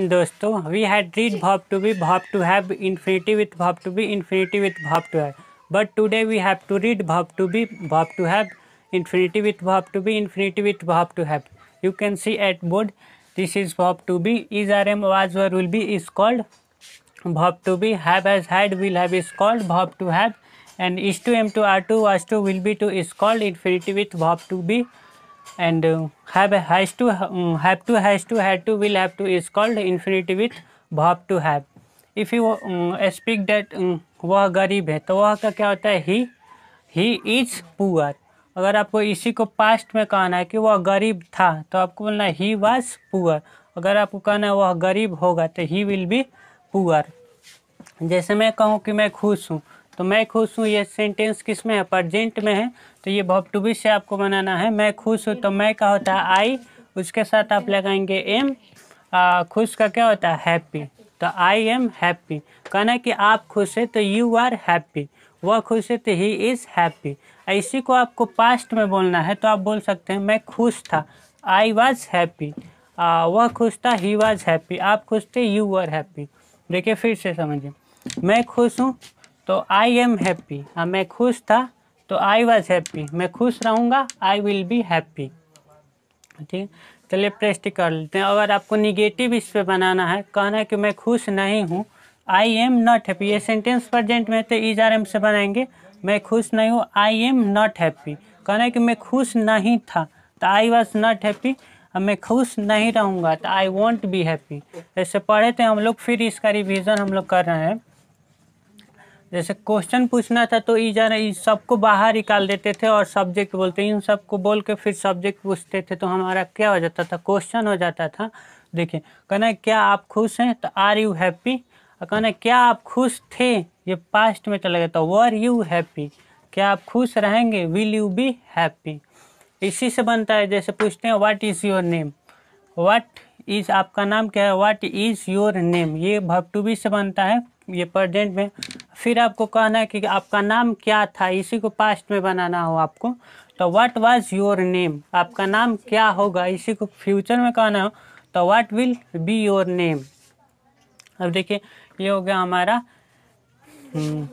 दोस्तों we had read verb to be verb to have infinitive with verb to be infinitive with verb to have but today we have to read verb to be verb to have infinitive with verb to be infinitive with verb to have you can see at board this is verb to be is rm was or will be is called verb to be have has had will have is called verb to have and is to am to are to was to will be to is called infinitive with verb to be and have has have has to um, have to has to had to will have to is called infinitive with verb to have um, um, वह गरीब है तो वह का क्या होता है ही he is poor अगर आपको इसी को पास्ट में कहना है कि वह गरीब था तो आपको बोलना ही वाज पुअर अगर आपको कहना है वह गरीब होगा तो ही विल बी पुअर जैसे मैं कहूँ कि मैं खुश हूँ तो मैं खुश हूँ ये सेंटेंस किस में है प्रजेंट में है तो ये भॉप टू बी से आपको बनाना है मैं खुश हूँ तो मैं का होता है आई उसके साथ आप लगाएंगे एम खुश का क्या होता है हैप्पी तो आई एम हैप्पी कहना कि आप खुश है तो यू आर हैप्पी वह खुश है तो ही इज़ हैप्पी इसी को आपको पास्ट में बोलना है तो आप बोल सकते हैं मैं खुश था आई वॉज हैप्पी वह खुश था ही वॉज हैप्पी आप खुश थे यू आर हैप्पी देखिए फिर से समझिए मैं खुश हूँ तो आई एम हैप्पी मैं खुश था तो आई वॉज हैप्पी मैं खुश रहूँगा आई विल बी हैप्पी ठीक चलिए प्रेस्ट कर लेते हैं अगर आपको निगेटिव इस पर बनाना है कहना है कि मैं खुश नहीं हूँ आई एम नॉट हैप्पी ये सेंटेंस प्रजेंट में तो इज आर एम से बनाएंगे मैं खुश नहीं हूँ आई एम नॉट हैप्पी कहना है कि मैं खुश नहीं था तो आई वॉज नॉट हैप्पी अब मैं खुश नहीं रहूँगा तो आई वॉन्ट बी हैप्पी ऐसे पढ़े थे हम लोग फिर इसका रिविज़न हम लोग कर रहे हैं जैसे क्वेश्चन पूछना था तो जा जाना ई सबको बाहर निकाल देते थे और सब्जेक्ट बोलते इन सबको बोल के फिर सब्जेक्ट पूछते थे तो हमारा क्या हो जाता था क्वेश्चन हो जाता था देखिए कहना है क्या आप खुश हैं तो आर यू हैप्पी और कहना है क्या आप खुश थे ये पास्ट में चला गया था वर यू हैप्पी क्या आप खुश रहेंगे विल यू बी हैप्पी इसी से बनता है जैसे पूछते हैं what is your name what is आपका नाम क्या है व्हाट इज़ योर नेम ये भव टू बी से बनता है ये प्रजेंट में फिर आपको कहना है कि आपका नाम क्या था इसी को पास्ट में बनाना हो आपको तो व्हाट वाज योर नेम आपका नाम क्या होगा इसी को फ्यूचर में कहना हो तो what will be your name अब देखिए ये हो गया हमारा हम्म,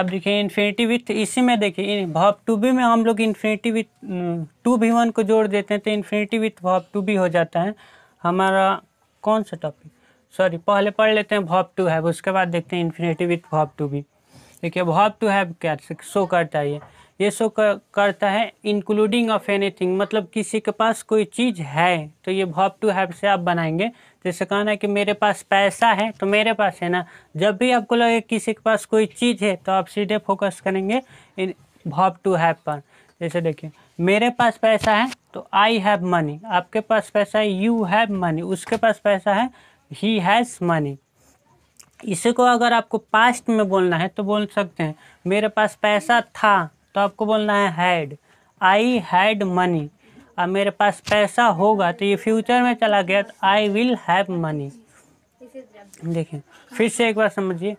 अब देखिए इन्फिनिटी विथ इसी में देखिए भॉप टू बी में हम लोग इन्फिनिटी विथ टू भी वन को जोड़ देते हैं तो इन्फिनिटी विथ भॉप टू बी हो जाता है हमारा कौन सा टॉपिक सॉरी पहले पढ़ लेते हैं भॉप टू हैव उसके बाद देखते हैं इन्फिनेटिव विथ भॉप टू भी देखिए भॉप टू हैव क्या शो करता है ये ये शो करता है इंक्लूडिंग ऑफ एनी मतलब किसी के पास कोई चीज़ है तो ये भॉप टू हैव से आप बनाएंगे जैसे कहना है कि मेरे पास पैसा है तो मेरे पास है ना जब भी आपको लगे किसी के पास कोई चीज़ है तो आप सीधे फोकस करेंगे इन भॉप टू हैव पर जैसे देखिए मेरे पास पैसा है तो आई हैव मनी आपके पास पैसा है यू हैव मनी उसके पास पैसा है ही हैज़ मनी इसी को अगर आपको पास्ट में बोलना है तो बोल सकते हैं मेरे पास पैसा था तो आपको बोलना है हैड आई हैड मनी अब मेरे पास पैसा होगा तो ये फ्यूचर में चला गया तो आई विल हैव मनी देखिए फिर से एक बार समझिए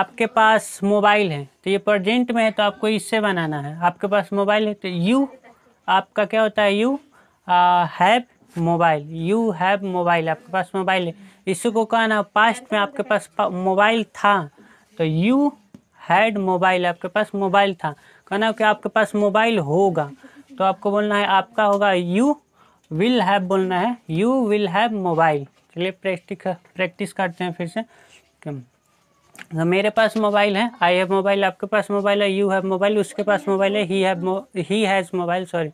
आपके पास मोबाइल है तो ये प्रजेंट में है तो आपको इससे बनाना है आपके पास मोबाइल है तो यू आपका क्या होता है you have uh, mobile you have mobile आपके पास मोबाइल है इसी को कहना पास्ट में आपके पास मोबाइल था तो यू हैड मोबाइल आपके पास मोबाइल था कहना कि आपके पास मोबाइल होगा तो आपको बोलना है आपका होगा यू विल हैव बोलना है यू विल हैव मोबाइल चलिए प्रैक्टिस प्रैक्टिस करते हैं फिर से तो मेरे पास मोबाइल है आई हैव मोबाइल आपके पास मोबाइल है यू हैव मोबाइल उसके पास मोबाइल है he have he has mobile sorry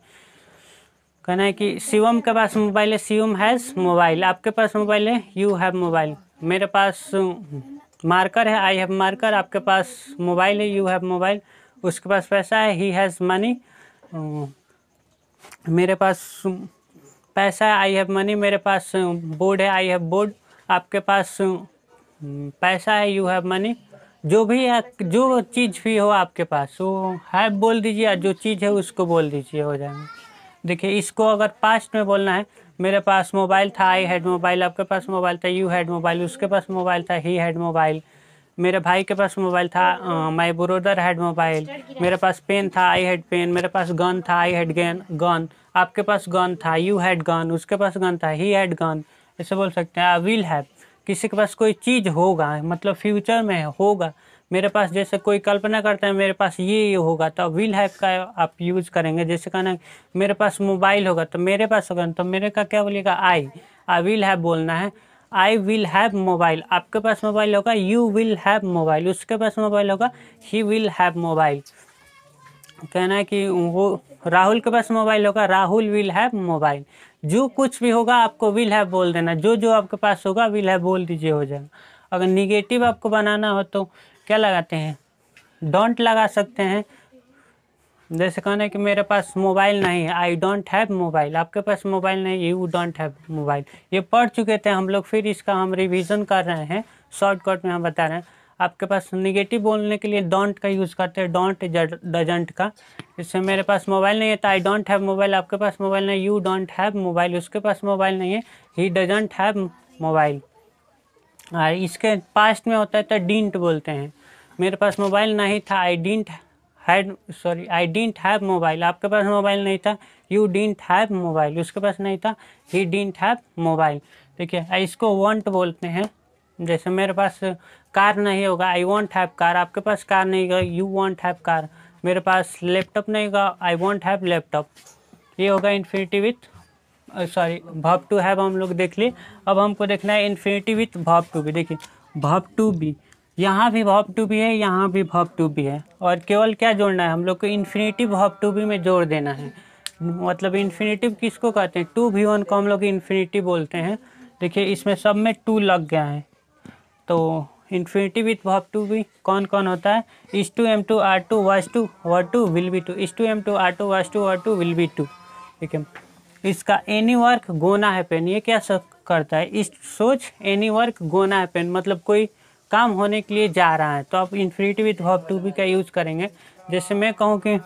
कहना है कि शिवम के पास मोबाइल है शिवम हैज़ मोबाइल आपके पास मोबाइल है यू हैव मोबाइल मेरे पास मार्कर है आई हैव मार्कर आपके पास मोबाइल है यू हैव मोबाइल उसके पास पैसा है ही हैज़ मनी मेरे पास पैसा है आई हैव मनी मेरे पास बोर्ड है आई हैव बोर्ड आपके पास पैसा है यू हैव मनी जो भी है जो चीज़ भी हो आपके पास वो हैव बोल दीजिए जो चीज़ है उसको बोल दीजिए हो जाएगा देखिए इसको अगर पास्ट में बोलना है मेरे पास मोबाइल था आई हैड मोबाइल आपके पास मोबाइल था यू हैड मोबाइल उसके पास मोबाइल था ही हैड मोबाइल मेरे भाई के पास मोबाइल था माई ब्रोदर हैड मोबाइल मेरे पास पेन था आई हैड पेन मेरे पास गन था आई हैड गन गन आपके पास गन था यू हैड गन उसके पास गन था ही हैड गन ऐसे बोल सकते हैं आई विल हैव किसी के पास कोई चीज़ होगा मतलब फ्यूचर में होगा मेरे पास जैसे कोई कल्पना करता है मेरे पास ये ये होगा तो विल हैव का आप यूज करेंगे जैसे कहना मेरे पास मोबाइल होगा तो मेरे पास होगा तो मेरे का क्या बोलेगा आई आई विल हैव बोलना है आई विल हैव मोबाइल आपके पास मोबाइल होगा यू विल हैव मोबाइल उसके पास मोबाइल होगा ही विल हैव मोबाइल कहना है कि वो राहुल के पास मोबाइल होगा राहुल विल हैव मोबाइल जो कुछ भी होगा आपको विल हैव बोल देना जो जो आपके पास होगा विल हैव बोल दीजिए हो जाएगा अगर निगेटिव आपको बनाना हो तो क्या लगाते हैं डोंट लगा सकते हैं जैसे कहना कि मेरे पास मोबाइल नहीं है आई डोंट हैव मोबाइल आपके पास मोबाइल नहीं है यू डोंट हैव मोबाइल ये पढ़ चुके थे हम लोग फिर इसका हम रिविजन कर रहे हैं शॉर्टकट में हम बता रहे हैं आपके पास निगेटिव बोलने के लिए डोंट का यूज़ करते हैं डोंट डजेंट का इससे मेरे पास मोबाइल नहीं है तो आई डोंट हैव मोबाइल आपके पास मोबाइल नहीं यू डोंट हैव मोबाइल उसके पास मोबाइल नहीं है ही डजेंट हैव मोबाइल और इसके पास्ट में होता है तो डिंट बोलते हैं मेरे पास मोबाइल नहीं था I didn't had sorry I didn't have mobile आपके पास मोबाइल नहीं था यू डिंट हैव मोबाइल उसके पास नहीं था ही डिंट हैव मोबाइल ठीक है इसको वॉन्ट बोलते हैं जैसे मेरे पास कार नहीं होगा आई वॉन्ट हैव कार आपके पास कार नहीं होगा यू वॉन्ट हैव कार मेरे पास लैपटॉप नहीं होगा आई वॉन्ट हैव लैपटॉप ये होगा इन्फिनिटी विथ सॉरी भाप टू है हम लोग देख लिए अब हमको देखना है इन्फिनिटी विथ भाप टू भी देखिए भाप टू भी यहाँ भी भाप टू भी है यहाँ भी भाप टू भी है और केवल क्या जोड़ना है हम लोग को इन्फिनिटी भाप टू भी में जोड़ देना है मतलब इन्फिनेटिव किसको कहते हैं टू भी वन को हम लोग इन्फिनिटी बोलते हैं देखिए इसमें सब में टू लग गया है तो इन्फिनिटी विथ भाप टू भी कौन कौन होता है is to am to are to was to were to will be to is to am to are to was to were to will be to ठीक है इसका any work gonna happen ये क्या करता है is सोच any work gonna happen मतलब कोई काम होने के लिए जा रहा है तो आप इन्फिनिटी विथ हॉप टू बी का यूज़ करेंगे जैसे मैं कहूँ कि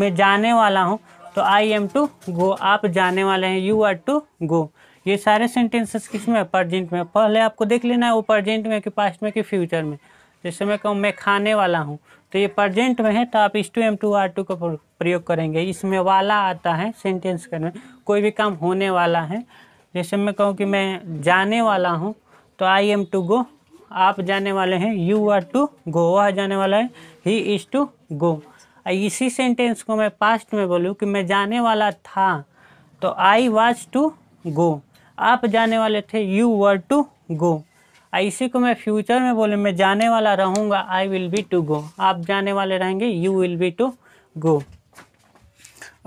मैं जाने वाला हूँ तो आई एम टू गो आप जाने वाले हैं यू आर टू गो ये सारे सेंटेंसेस किस में प्रजेंट में पहले आपको देख लेना है वो प्रजेंट में कि पास्ट में कि फ्यूचर में जैसे मैं कहूँ मैं खाने वाला हूँ तो ये प्रजेंट में है तो आप is to am to are to का प्रयोग करेंगे इसमें वाला आता है सेंटेंस करने कोई भी काम होने वाला है जैसे मैं कहूँ कि मैं जाने वाला हूँ तो आई एम टू गो आप जाने वाले हैं यू आर टू गो वह जाने वाला है ही इज़ टू गो इसी सेंटेंस को मैं पास्ट में बोलूँ कि मैं जाने वाला था तो आई वॉज टू गो आप जाने वाले थे यू वर टू गो इसी को मैं फ्यूचर में बोले मैं जाने वाला रहूँगा I will be to go आप जाने वाले रहेंगे you will be to go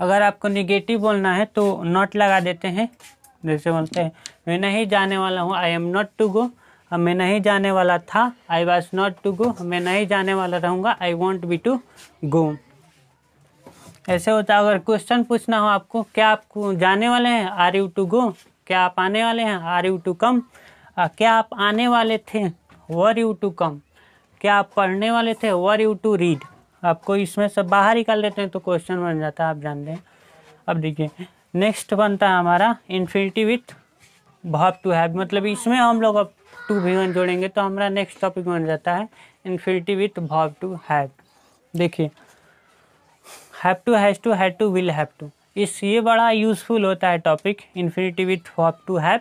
अगर आपको निगेटिव बोलना है तो नॉट लगा देते हैं जैसे बोलते हैं मैं नहीं जाने वाला हूँ I am not to go मैं नहीं जाने वाला था I was not to go मैं नहीं जाने वाला रहूँगा I won't be to go ऐसे होता है अगर क्वेश्चन पूछना हो आपको क्या आप जाने वाले हैं आर यू टू गो क्या आप आने वाले हैं आर यू टू कम हाँ, क्या आप आने वाले थे वर यू टू कम क्या आप पढ़ने वाले थे वर यू टू रीड आपको इसमें सब बाहर निकाल लेते हैं तो क्वेश्चन बन जाता है आप जान दें अब देखिए नेक्स्ट बनता है हमारा इन्फिनिटी विथ भाव टू हैव मतलब इसमें हम लोग अब टू वन जोड़ेंगे तो हमारा नेक्स्ट टॉपिक बन जाता है इन्फिनिटी विथ भाव टू हैव देखिए have to has to had to will have to इस ये बड़ा यूज़फुल होता है टॉपिक इन्फिनिटी विथ भाव टू हैव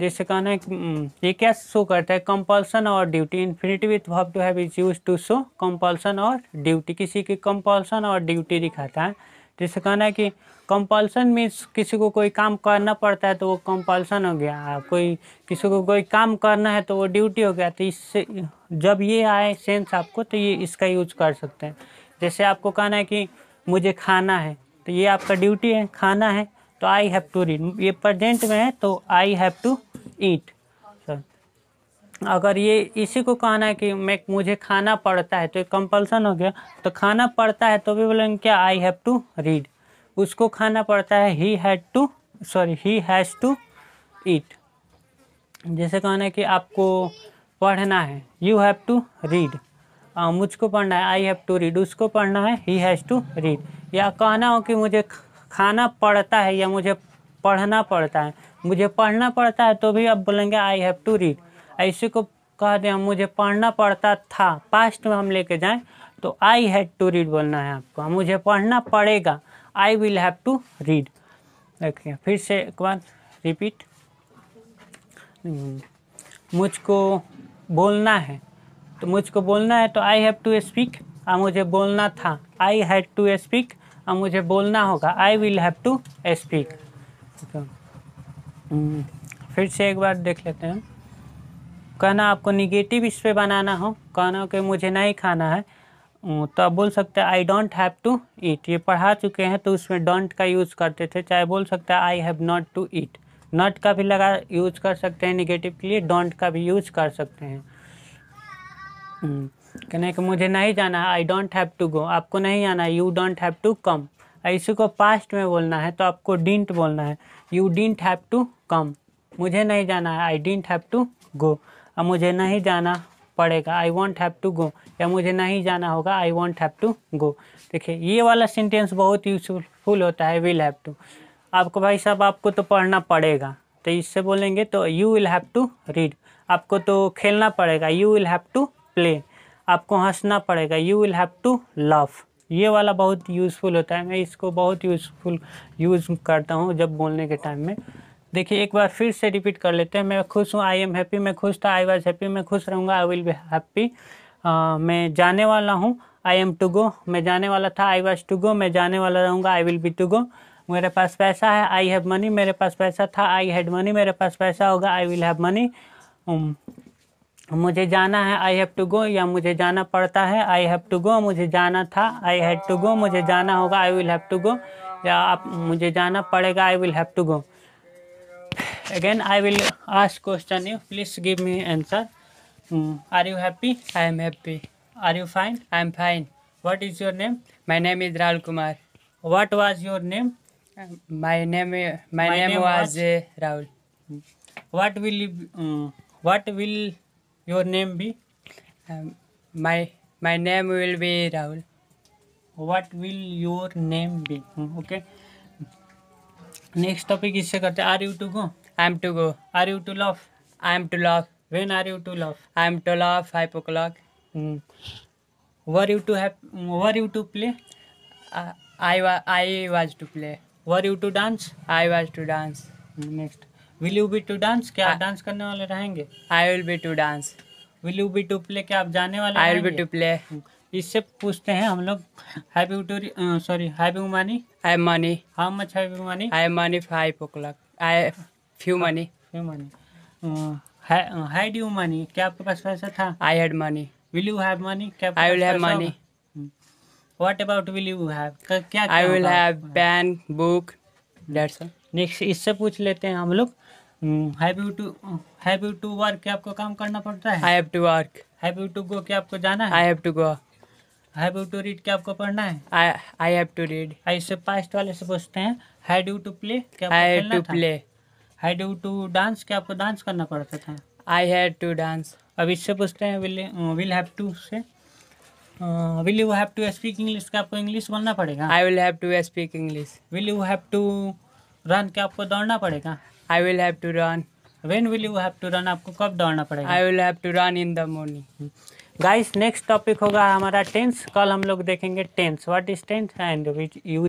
जैसे कहना है हम्म, ये क्या शो करता है कंपल्सन और ड्यूटी इन्फिनिटी विथ भव to have is use to show compulsion और ड्यूटी किसी की कंपल्सन और ड्यूटी दिखाता है जैसे कहना है कि कंपल्सन मीन्स किसी को कोई काम करना पड़ता है तो वो कंपल्सन हो गया कोई किसी को कोई काम करना है तो वो ड्यूटी हो गया तो इससे जब ये आए सेंस आपको तो ये इसका यूज कर सकते हैं जैसे आपको कहना है कि मुझे खाना है तो ये आपका ड्यूटी है खाना है तो आई हैव टू रीड ये प्रजेंट में है तो आई हैव टू ईट अगर ये इसी को कहना है कि मैं मुझे खाना पड़ता है तो एक कंपल्सन हो गया तो खाना पड़ता है तो भी बोलेंगे क्या आई हैव टू रीड उसको खाना पड़ता है he had to sorry he has to eat जैसे कहना है कि आपको पढ़ना है यू हैव टू रीड मुझको पढ़ना है आई हैव टू रीड उसको पढ़ना है ही हैज़ टू रीड या कहना हो कि मुझे खाना पड़ता है या मुझे पढ़ना पड़ता है मुझे पढ़ना पड़ता है तो भी आप बोलेंगे आई हैव टू रीड ऐसे को कह दें मुझे पढ़ना पड़ता था पास्ट में हम लेके जाएं तो आई हैड टू रीड बोलना है आपको मुझे पढ़ना पड़ेगा I will have to read देखिए फिर से एक बार रिपीट मुझको बोलना है तो मुझको बोलना है तो आई हैव टू स्पीक और मुझे बोलना था आई हैड टू स्पीक अब मुझे बोलना होगा I will have to speak फिर से एक बार देख लेते हैं कहना आपको निगेटिव इस पर बनाना हो कहना कि मुझे नहीं खाना है हम्म, तो आप बोल सकते हैं I don't have to eat ये पढ़ा चुके हैं तो उसमें डोंट का यूज़ करते थे चाहे बोल सकते हैं I have not to eat not का भी लगा यूज कर सकते हैं निगेटिव के लिए डोंट का भी यूज कर सकते हैं हम्म, कहने कि मुझे नहीं जाना है I don't have to go आपको नहीं आना you don't have to come इसी को पास्ट में बोलना है तो आपको डिंट बोलना है you didn't have to come मुझे नहीं जाना है I didn't have to go अब मुझे नहीं जाना पड़ेगा I won't have to go या मुझे नहीं जाना होगा I won't have to go देखिए ये वाला सेंटेंस बहुत यूजफुल होता है विल हैव टू आपको भाई साहब आपको तो पढ़ना पड़ेगा तो इससे बोलेंगे तो you will have to read आपको तो खेलना पड़ेगा you will have to play आपको हंसना पड़ेगा you will have to love ये वाला बहुत यूज़फुल होता है मैं इसको बहुत यूज़फुल यूज़ करता हूँ जब बोलने के टाइम में देखिए एक बार फिर से रिपीट कर लेते हैं मैं खुश हूँ आई एम हैप्पी मैं खुश था आई वाज हैप्पी मैं खुश रहूँगा आई विल बी हैप्पी मैं जाने वाला हूँ आई एम टू गो मैं जाने वाला था आई वाज टू गो मैं जाने वाला रहूँगा I will be to go मेरे पास पैसा है आई हैव मनी मेरे पास पैसा था आई हैड मनी मेरे पास पैसा होगा आई विल हैव मनी मुझे जाना है आई हैव टू गो या मुझे जाना पड़ता है आई हैव टू गो मुझे जाना था आई हैव टू गो मुझे जाना होगा I will have to go या आप मुझे जाना पड़ेगा I will have to go again I will ask question you please give me answer are you happy I am happy are you fine I am fine what is your name my name is Rahul Kumar what was your name my name my name was Rahul what will what will your name be? Um, my my name will be Rahul. What will your name be? Hmm, okay. Next topic is Are you to go? I am to go. Are you to laugh? I am to laugh. When are you to laugh? I am to laugh. Five o'clock. Mm. Were you to have? Were you to play? Uh, I was. I was to play. Were you to dance? I was to dance. Hmm, next. Will you be to dance क्या आप dance करने वाले रहेंगे I will be to dance will you be to play क्या आप जाने वाले I will be to play इससे पूछते हैं हम लोग हैप्पी टूरी sorry happy money I money how much happy money I money five o'clock I few money few money high you money क्या आपके पास पैसा था I had money will you have money क्या I will have money what about will you have क्या I will have pen book dates next इससे पूछ लेते हैं हम लोग हैव यू टू वर्क आपको काम करना पड़ता है I have to work have you to go क्या आपको जाना है I have to go have you to read क्या आपको पढ़ना है I I have to read इससे पास्ट वाले से पूछते हैं हैड यू टू प्ले क्या I have to play had you to dance क्या आपको डांस करना पड़ता था आई हैड टू डांस अब इससे पूछते हैं will will have to say will you have to speak English क्या आपको इंग्लिश बोलना पड़ेगा I will have to speak English will you have to run क्या आपको दौड़ना पड़ेगा I will have to run when will you have to run आपको कब दौड़ना पड़ेगा I will have to run in the morning guys next topic होगा हमारा टेंस कल हम लोग देखेंगे tense what is tense and which use